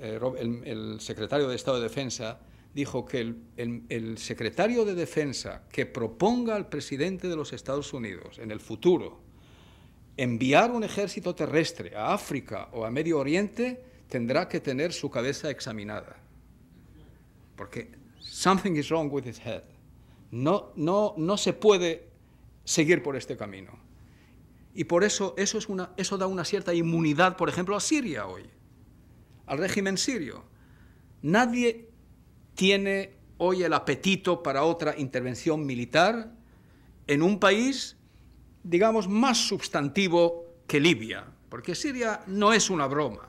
eh, el, secretario de Estado de Defensa, dijo que el, secretario de Defensa que proponga al presidente de los Estados Unidos en el futuro enviar un ejército terrestre a África o a Medio Oriente tendrá que tener su cabeza examinada. Porque something is wrong with his head. No, se puede seguir por este camino. Y por eso eso, es eso da una cierta inmunidad, por ejemplo, a Siria hoy al régimen sirio. Nadie tiene hoy el apetito para otra intervención militar en un país, digamos, más sustantivo que Libia, porque Siria no es una broma.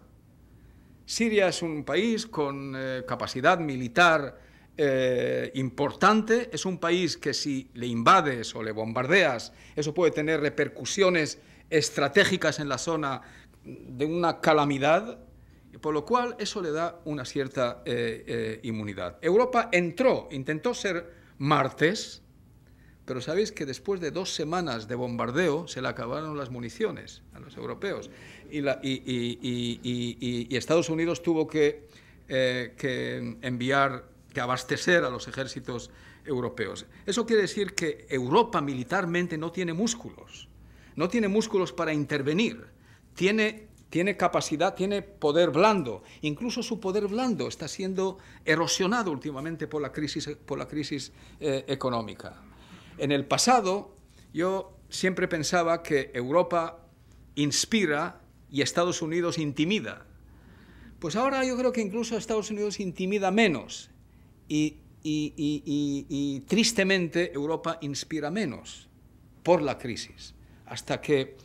Siria es un país con eh, capacidad militar eh, importante, es un país que si le invades o le bombardeas, eso puede tener repercusiones estratégicas en la zona de una calamidad por lo cual eso le da una cierta eh, eh, inmunidad. Europa entró, intentó ser martes, pero sabéis que después de dos semanas de bombardeo se le acabaron las municiones a los europeos y, Estados Unidos tuvo que, eh, que enviar, que abastecer a los ejércitos europeos. Eso quiere decir que Europa militarmente no tiene músculos, no tiene músculos para intervenir, tiene tiene capacidad, tiene poder blando. Incluso su poder blando está siendo erosionado últimamente por la crisis, por la crisis eh, económica. En el pasado, yo siempre pensaba que Europa inspira y Estados Unidos intimida. Pues ahora yo creo que incluso Estados Unidos intimida menos y, y tristemente Europa inspira menos por la crisis. Hasta que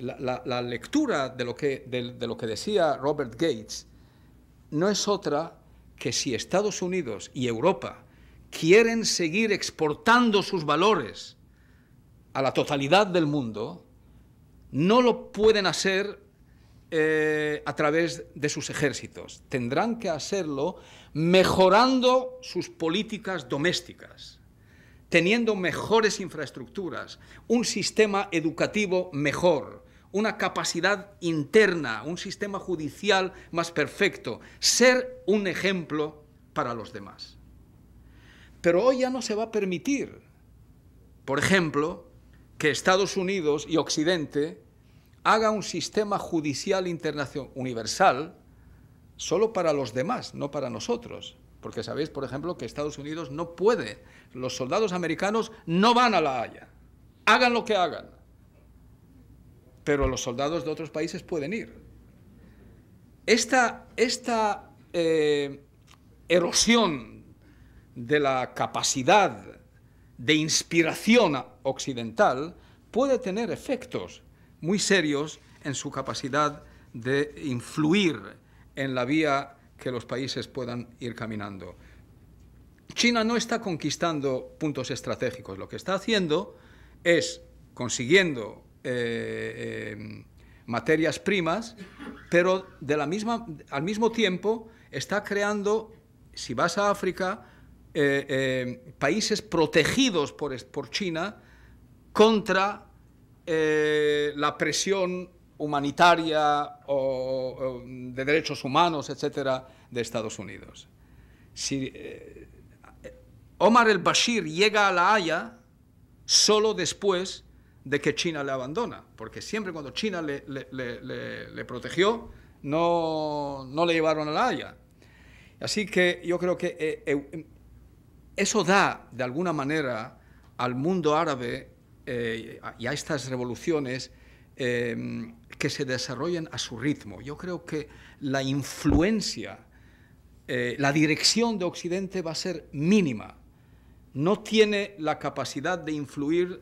la, lectura de lo, que, decía Robert Gates no es otra que si Estados Unidos y Europa quieren seguir exportando sus valores a la totalidad del mundo, no lo pueden hacer eh, a través de sus ejércitos. Tendrán que hacerlo mejorando sus políticas domésticas, teniendo mejores infraestructuras, un sistema educativo mejor, una capacidad interna, un sistema judicial más perfecto, ser un ejemplo para los demás. Pero hoy ya no se va a permitir, por ejemplo, que Estados Unidos y Occidente hagan un sistema judicial internacional universal solo para los demás, no para nosotros. Porque sabéis, por ejemplo, que Estados Unidos no puede, los soldados americanos no van a La Haya, hagan lo que hagan pero los soldados de otros países pueden ir. Esta, esta eh, erosión de la capacidad de inspiración occidental puede tener efectos muy serios en su capacidad de influir en la vía que los países puedan ir caminando. China no está conquistando puntos estratégicos, lo que está haciendo es consiguiendo eh, eh, materias primas, pero de la misma, al mismo tiempo está creando, si vas a África, eh, países protegidos por, China contra la presión humanitaria o, de derechos humanos, etcétera, de Estados Unidos. Si, Omar el-Bashir llega a La Haya solo después de que China le abandona, porque siempre cuando China le, protegió, no, le llevaron a la Haya. Así que yo creo que eh, eh, eso da, de alguna manera, al mundo árabe eh, y a estas revoluciones que se desarrollen a su ritmo. Yo creo que la influencia, la dirección de Occidente va a ser mínima. No tiene la capacidad de influir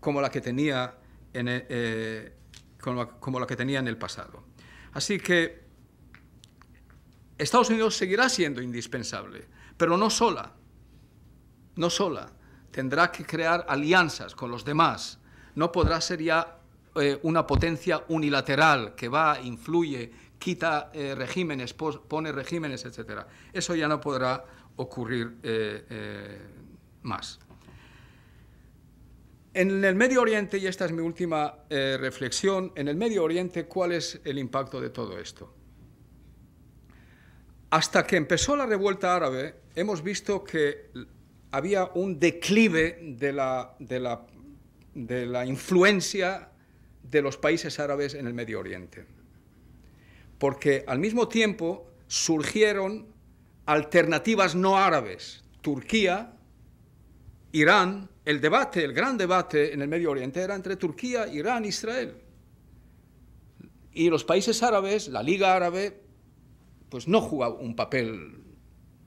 como la que tenía en eh, como, la que tenía en el pasado. Así que Estados Unidos seguirá siendo indispensable, pero no sola, no sola. Tendrá que crear alianzas con los demás. No podrá ser ya eh, una potencia unilateral que va, influye, quita eh, regímenes, pone regímenes, etc. Eso ya no podrá ocurrir más. En el Medio Oriente, y esta es mi última eh, reflexión, en el Medio Oriente, ¿cuál es el impacto de todo esto? Hasta que empezó la revuelta árabe, hemos visto que había un declive de la, de la influencia de los países árabes en el Medio Oriente. Porque al mismo tiempo surgieron alternativas no árabes. Turquía, Irán, el debate, el gran debate en el Medio Oriente era entre Turquía, Irán Israel. Y los países árabes, la Liga Árabe, pues no jugaba un papel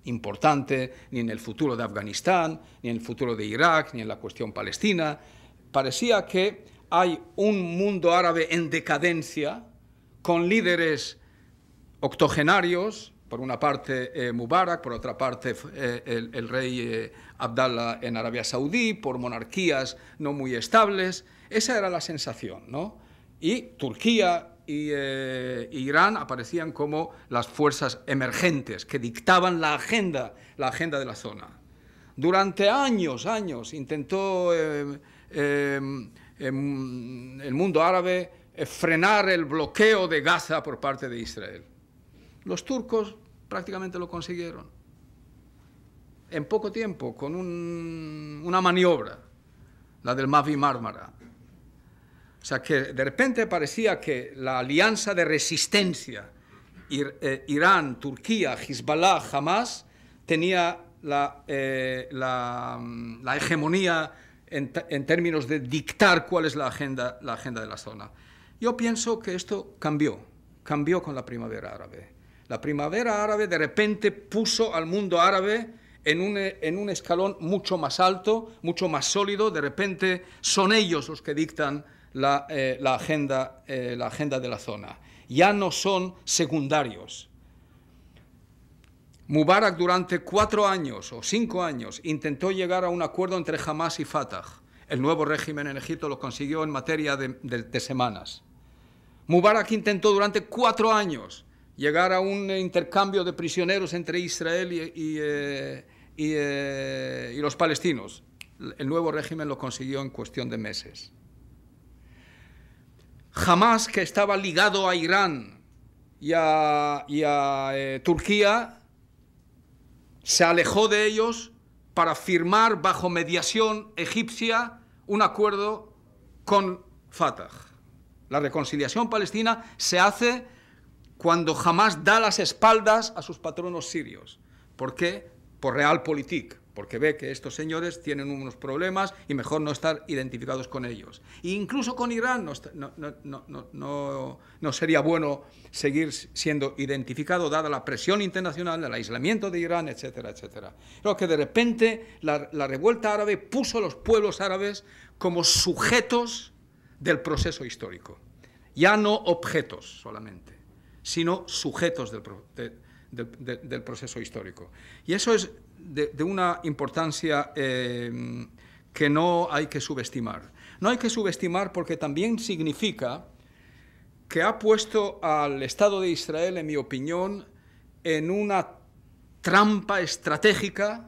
importante ni en el futuro de Afganistán, ni en el futuro de Irak, ni en la cuestión palestina. Parecía que hay un mundo árabe en decadencia, con líderes octogenarios, por una parte eh, Mubarak, por otra parte eh, el, rey eh, Abdallah en Arabia Saudí, por monarquías no muy estables. Esa era la sensación, ¿no? Y Turquía eh, y Irán aparecían como las fuerzas emergentes que dictaban la agenda, la agenda de la zona. Durante años, años, intentó em, em, em, el mundo árabe eh, frenar el bloqueo de Gaza por parte de Israel. Los turcos prácticamente lo consiguieron en poco tiempo con una maniobra, la del Mavi Mármara. O sea que de repente parecía que la alianza de resistencia eh, Irán, Turquía, Hezbollah, Hamas tenía la, eh, mm, hegemonía en, términos de dictar cuál es la agenda, la agenda de la zona. Yo pienso que esto cambió, cambió con la primavera árabe. La primavera árabe de repente puso al mundo árabe en un, escalón mucho más alto, mucho más sólido. De repente son ellos los que dictan la, eh, agenda, eh, la agenda de la zona. Ya no son secundarios. Mubarak durante cuatro años o cinco años intentó llegar a un acuerdo entre Hamas y Fatah. El nuevo régimen en Egipto lo consiguió en materia de semanas. Mubarak intentó durante cuatro años llegar a un eh, intercambio de prisioneros entre Israel eh, eh, y, los palestinos. El nuevo régimen lo consiguió en cuestión de meses. Jamás que estaba ligado a Irán y a, Turquía, se alejó de ellos para firmar bajo mediación egipcia un acuerdo con Fatah. La reconciliación palestina se hace cuando jamás da las espaldas a sus patronos sirios. ¿Por qué? Por realpolitik, porque ve que estos señores tienen unos problemas y mejor no estar identificados con ellos. E incluso con Irán no, sería bueno seguir siendo identificado, dada la presión internacional, el aislamiento de Irán, etcétera, etcétera. Creo que de repente la revuelta árabe puso a los pueblos árabes como sujetos del proceso histórico, ya no objetos solamente sino sujetos del, proceso histórico. Y eso es de, una importancia eh, que no hay que subestimar. No hay que subestimar porque también significa que ha puesto al Estado de Israel, en mi opinión, en una trampa estratégica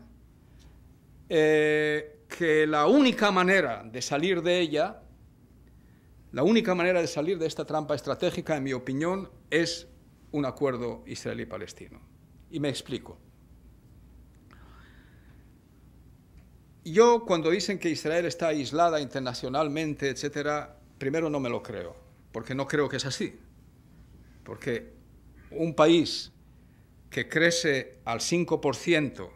eh, que la única manera de salir de ella, la única manera de salir de esta trampa estratégica, en mi opinión, es un acuerdo israelí-palestino. Y me explico. Yo cuando dicen que Israel está aislada internacionalmente, etcétera, primero no me lo creo, porque no creo que es así. Porque un país que crece al 5%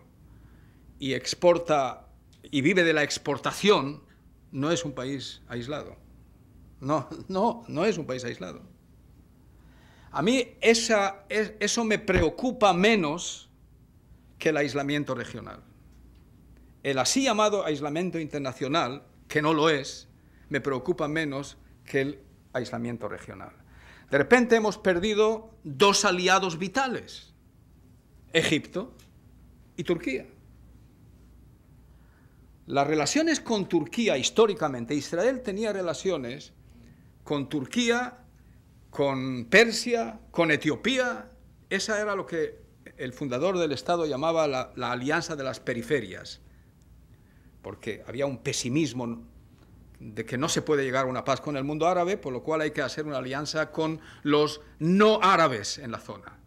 y exporta y vive de la exportación no es un país aislado. No, no, no es un país aislado. A mí eso me preocupa menos que el aislamiento regional. El así llamado aislamiento internacional, que no lo es, me preocupa menos que el aislamiento regional. De repente hemos perdido dos aliados vitales, Egipto y Turquía. Las relaciones con Turquía históricamente, Israel tenía relaciones con Turquía con Persia, con Etiopía. Esa era lo que el fundador del Estado llamaba la, alianza de las periferias, porque había un pesimismo de que no se puede llegar a una paz con el mundo árabe, por lo cual hay que hacer una alianza con los no árabes en la zona.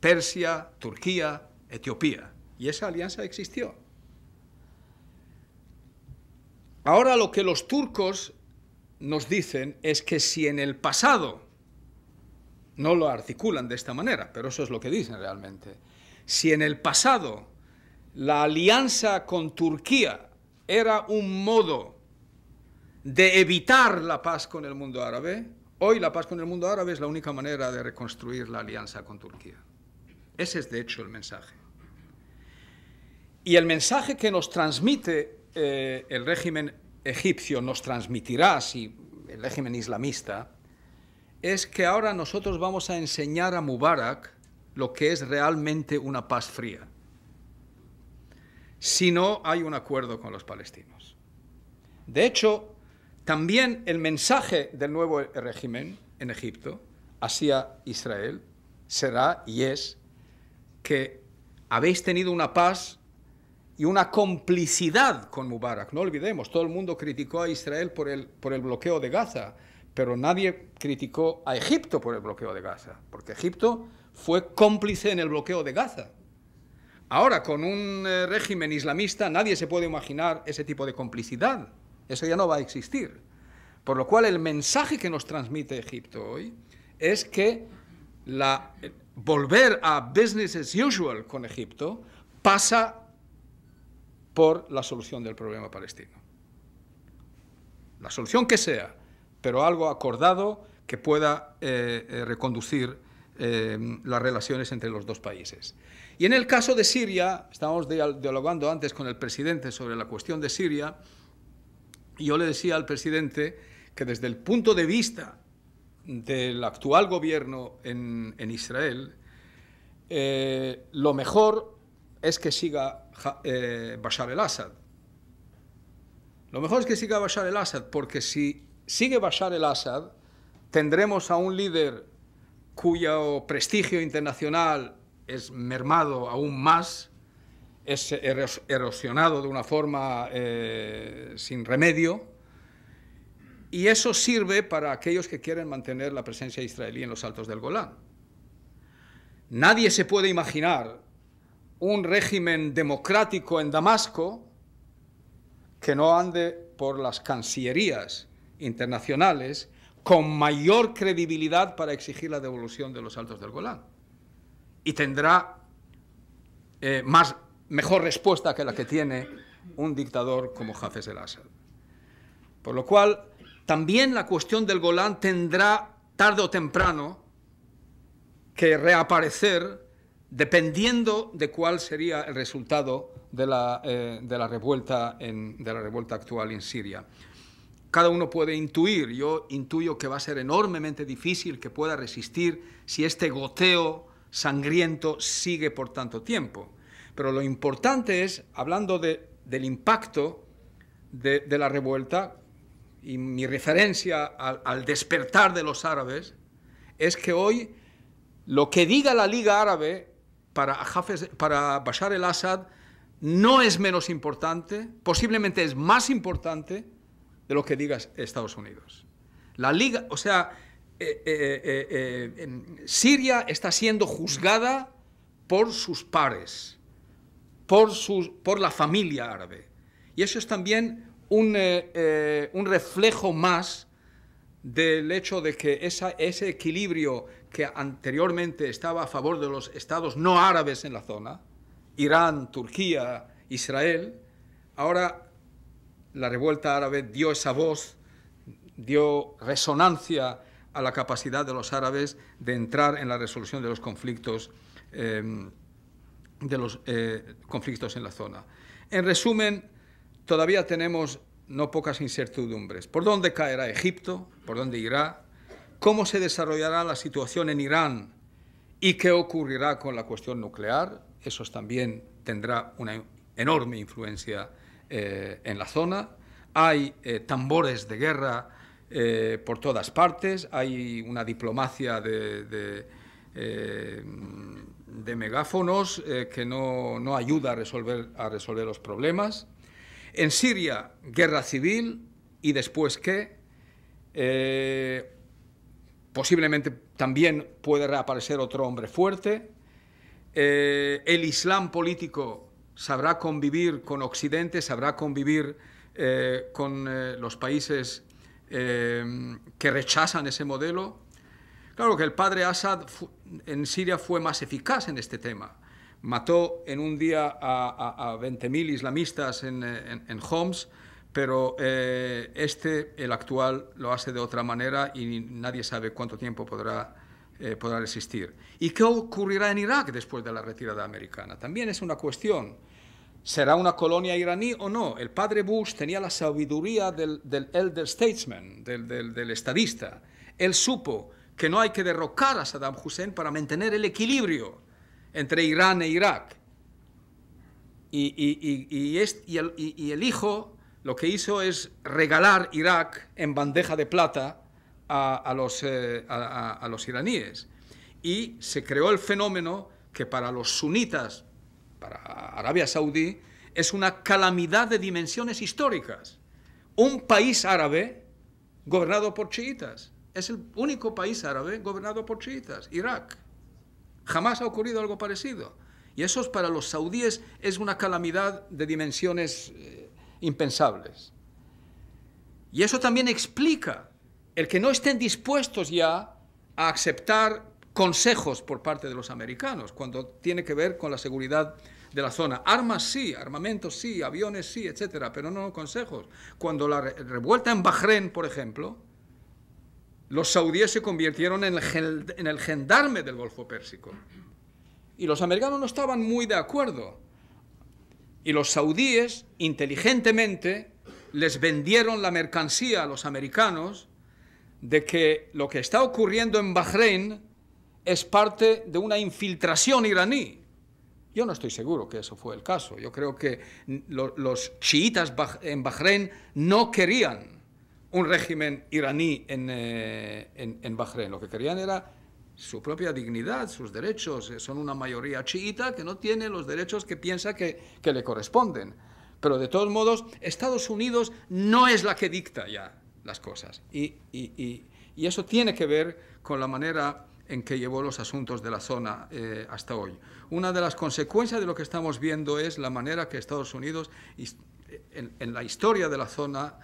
Persia, Turquía, Etiopía. Y esa alianza existió. Ahora lo que los turcos nos dicen es que si en el pasado, no lo articulan de esta manera, pero eso es lo que dicen realmente, si en el pasado la alianza con Turquía era un modo de evitar la paz con el mundo árabe, hoy la paz con el mundo árabe es la única manera de reconstruir la alianza con Turquía. Ese es de hecho el mensaje. Y el mensaje que nos transmite eh, el régimen egipcio nos transmitirá, si el régimen islamista, es que ahora nosotros vamos a enseñar a Mubarak lo que es realmente una paz fría, si no hay un acuerdo con los palestinos. De hecho, también el mensaje del nuevo régimen en Egipto hacia Israel será y es que habéis tenido una paz y una complicidad con Mubarak. No olvidemos, todo el mundo criticó a Israel por el, por el bloqueo de Gaza, pero nadie criticó a Egipto por el bloqueo de Gaza, porque Egipto fue cómplice en el bloqueo de Gaza. Ahora, con un eh, régimen islamista, nadie se puede imaginar ese tipo de complicidad. Eso ya no va a existir. Por lo cual, el mensaje que nos transmite Egipto hoy es que la, eh, volver a business as usual con Egipto pasa por la solución del problema palestino. La solución que sea, pero algo acordado que pueda eh, eh, reconducir eh, las relaciones entre los dos países. Y en el caso de Siria, estábamos dialogando antes con el presidente sobre la cuestión de Siria, y yo le decía al presidente que desde el punto de vista del actual gobierno en, Israel, lo mejor es que siga eh, Bashar el-Assad. Lo mejor es que siga Bashar el-Assad, porque si sigue Bashar el-Assad, tendremos a un líder cuyo prestigio internacional es mermado aún más, es erosionado de una forma eh, sin remedio, y eso sirve para aquellos que quieren mantener la presencia israelí en los altos del Golán. Nadie se puede imaginar un régimen democrático en Damasco que no ande por las cancillerías internacionales con mayor credibilidad para exigir la devolución de los altos del Golán. Y tendrá eh, más, mejor respuesta que la que tiene un dictador como Hafez el Assad. Por lo cual, también la cuestión del Golán tendrá tarde o temprano que reaparecer dependiendo de cuál sería el resultado de la, eh, revuelta, de la revuelta actual en Siria. Cada uno puede intuir, yo intuyo que va a ser enormemente difícil que pueda resistir si este goteo sangriento sigue por tanto tiempo. Pero lo importante es, hablando del impacto de, la revuelta, y mi referencia al despertar de los árabes, es que hoy lo que diga la Liga Árabe para, para Bashar el-Assad no es menos importante, posiblemente es más importante de lo que diga Estados Unidos. La Liga, o sea, eh, eh, eh, Siria está siendo juzgada por sus pares, por, sus, por la familia árabe. Y eso es también un, un reflejo más del hecho de que ese equilibrio que anteriormente estaba a favor de los estados no árabes en la zona, Irán, Turquía, Israel, ahora la revuelta árabe dio esa voz, dio resonancia a la capacidad de los árabes de entrar en la resolución de los conflictos, em, de los, eh, conflictos en la zona. En resumen, todavía tenemos no pocas incertidumbres. ¿Por dónde caerá Egipto? ¿Por dónde irá? ¿Cómo se desarrollará la situación en Irán? ¿Y qué ocurrirá con la cuestión nuclear? Eso también tendrá una enorme influencia eh, en la zona. Hay eh, tambores de guerra eh, por todas partes, hay una diplomacia de, de, megáfonos que no, ayuda a resolver, a resolver los problemas. En Siria, guerra civil y después qué? Eh, posiblemente también puede reaparecer otro hombre fuerte. Eh, el Islam político sabrá convivir con Occidente, sabrá convivir eh, con los países que rechazan ese modelo. Claro que el padre Assad en Siria fue más eficaz en este tema mató en un día a, 20.000 islamistas en, en, Homs, pero eh, este, el actual, lo hace de otra manera y nadie sabe cuánto tiempo podrá, eh, podrá resistir. ¿Y qué ocurrirá en Irak después de la retirada americana? También es una cuestión. ¿Será una colonia iraní o no? El padre Bush tenía la sabiduría del, del elder statesman, del estadista. Él supo que no hay que derrocar a Saddam Hussein para mantener el equilibrio entre Irán e Irak. Y, el, hijo lo que hizo es regalar Irak en bandeja de plata a, los, eh, a los iraníes. Y se creó el fenómeno que para los sunitas, para Arabia Saudí, es una calamidad de dimensiones históricas. Un país árabe gobernado por chiitas. Es el único país árabe gobernado por chiitas, Irak. Jamás ha ocurrido algo parecido. Y eso para los saudíes es una calamidad de dimensiones eh, impensables. Y eso también explica el que no estén dispuestos ya a aceptar consejos por parte de los americanos cuando tiene que ver con la seguridad de la zona. Armas sí, armamentos sí, aviones sí, etcétera, pero no consejos. Cuando la revuelta en Bahrein, por ejemplo, los saudíes se convirtieron en el, gendarme del Golfo Pérsico. Y los americanos no estaban muy de acuerdo. Y los saudíes, inteligentemente, les vendieron la mercancía a los americanos de que lo que está ocurriendo en Bahrein es parte de una infiltración iraní. Yo no estoy seguro que eso fue el caso. Yo creo que los chiitas en Bahrein no querían un régimen iraní eh, en, Bahrein. Lo que querían era su propia dignidad, sus derechos. Eh, son una mayoría chiita que no tiene los derechos que piensa que, le corresponden. Pero de todos modos, Estados Unidos no es la que dicta ya las cosas. Y, eso tiene que ver con la manera en que llevó los asuntos de la zona eh, hasta hoy. Una de las consecuencias de lo que estamos viendo es la manera que Estados Unidos, en la historia de la zona,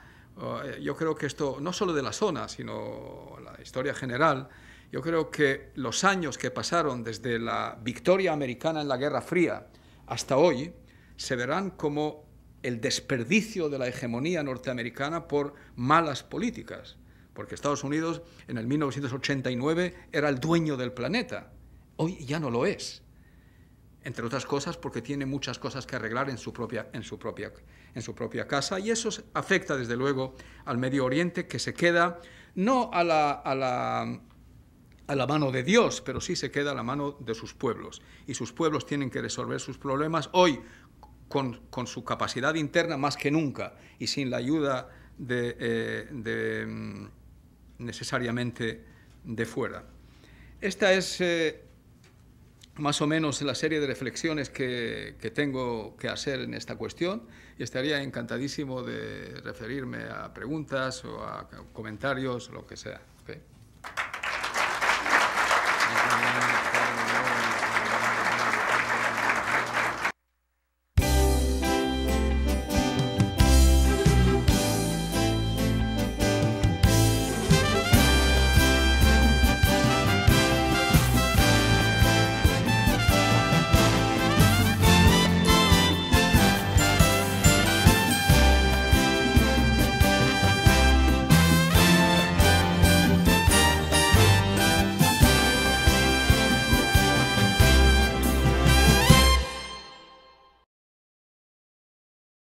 Oh, yo creo que esto, no solo de la zona, sino la historia general, yo creo que los años que pasaron desde la victoria americana en la Guerra Fría hasta hoy se verán como el desperdicio de la hegemonía norteamericana por malas políticas, porque Estados Unidos en el 1989 era el dueño del planeta, hoy ya no lo es entre otras cosas porque tiene muchas cosas que arreglar en su propia, en su propia, en su propia casa y eso afecta desde luego al Medio Oriente que se queda no a la, la, a la mano de Dios, pero sí se queda a la mano de sus pueblos y sus pueblos tienen que resolver sus problemas hoy con, su capacidad interna más que nunca y sin la ayuda de, eh, mm, necesariamente de fuera. Esta es... Eh, más o menos la serie de reflexiones que, que, tengo que hacer en esta cuestión y estaría encantadísimo de referirme a preguntas o a comentarios, lo que sea.